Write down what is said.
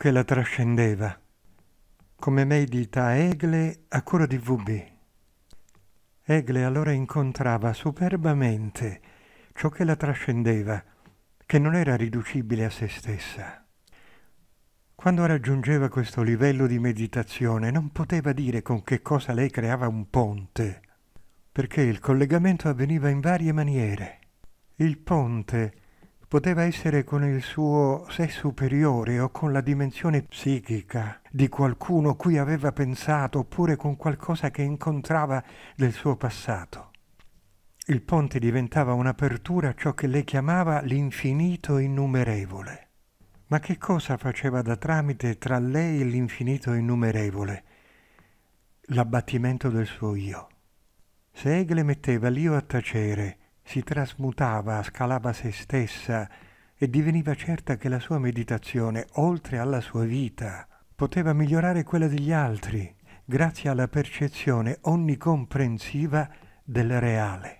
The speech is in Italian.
che la trascendeva, come medita Egle a cura di VB. Egle allora incontrava superbamente ciò che la trascendeva, che non era riducibile a se stessa. Quando raggiungeva questo livello di meditazione non poteva dire con che cosa lei creava un ponte, perché il collegamento avveniva in varie maniere. Il ponte poteva essere con il suo sé superiore o con la dimensione psichica di qualcuno cui aveva pensato oppure con qualcosa che incontrava del suo passato. Il ponte diventava un'apertura a ciò che lei chiamava l'infinito innumerevole. Ma che cosa faceva da tramite tra lei e l'infinito innumerevole? L'abbattimento del suo io. Se Hegel metteva l'io a tacere si trasmutava, scalava se stessa e diveniva certa che la sua meditazione, oltre alla sua vita, poteva migliorare quella degli altri grazie alla percezione onnicomprensiva del reale.